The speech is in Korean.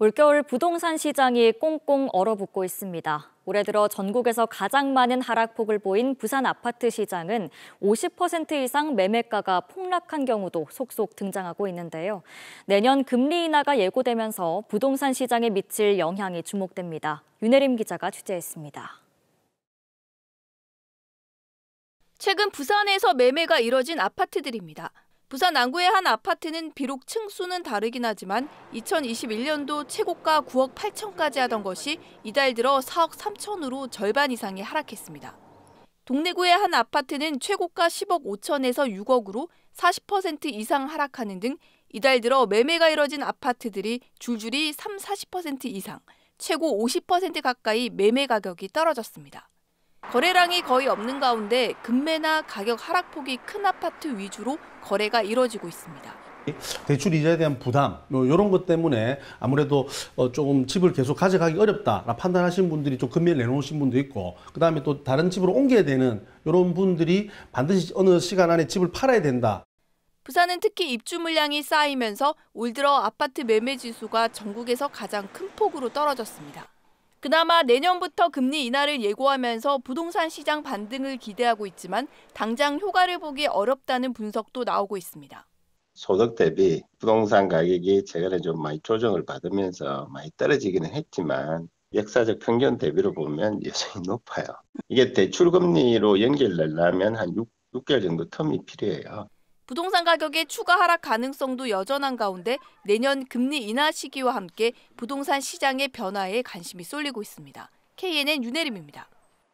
올겨울 부동산 시장이 꽁꽁 얼어붙고 있습니다. 올해 들어 전국에서 가장 많은 하락폭을 보인 부산 아파트 시장은 50% 이상 매매가가 폭락한 경우도 속속 등장하고 있는데요. 내년 금리 인하가 예고되면서 부동산 시장에 미칠 영향이 주목됩니다. 윤혜림 기자가 취재했습니다. 최근 부산에서 매매가 이뤄진 아파트들입니다. 부산 남구의 한 아파트는 비록 층수는 다르긴 하지만 2021년도 최고가 9억 8천까지 하던 것이 이달 들어 4억 3천으로 절반 이상이 하락했습니다. 동래구의 한 아파트는 최고가 10억 5천에서 6억으로 40% 이상 하락하는 등 이달 들어 매매가 이뤄진 아파트들이 줄줄이 3, 40% 이상, 최고 50% 가까이 매매 가격이 떨어졌습니다. 거래량이 거의 없는 가운데 금매나 가격 하락폭이 큰 아파트 위주로 거래가 이뤄지고 있습니다. 대출 이자에 대한 부담 뭐 이런 것 때문에 아무래도 어, 조금 집을 계속 가져가기 어렵다라 판단하신 분들이 좀 금매를 내놓으신 분도 있고 그다음에 또 다른 집으로 옮겨야 되는 이런 분들이 반드시 어느 시간 안에 집을 팔아야 된다. 부산은 특히 입주 물량이 쌓이면서 올 들어 아파트 매매 지수가 전국에서 가장 큰 폭으로 떨어졌습니다. 그나마 내년부터 금리 인하를 예고하면서 부동산 시장 반등을 기대하고 있지만 당장 효과를 보기 어렵다는 분석도 나오고 있습니다. 소득 대비 부동산 가격이 최근에 좀 많이 조정을 받으면서 많이 떨어지기는 했지만 역사적 평균 대비로 보면 여전히 높아요. 이게 대출 금리로 연결되려면 한 6, 6개월 정도 텀이 필요해요. 부동산 가격의 추가 하락 가능성도 여전한 가운데 내년 금리 인하 시기와 함께 부동산 시장의 변화에 관심이 쏠리고 있습니다. KNN 윤혜림입니다.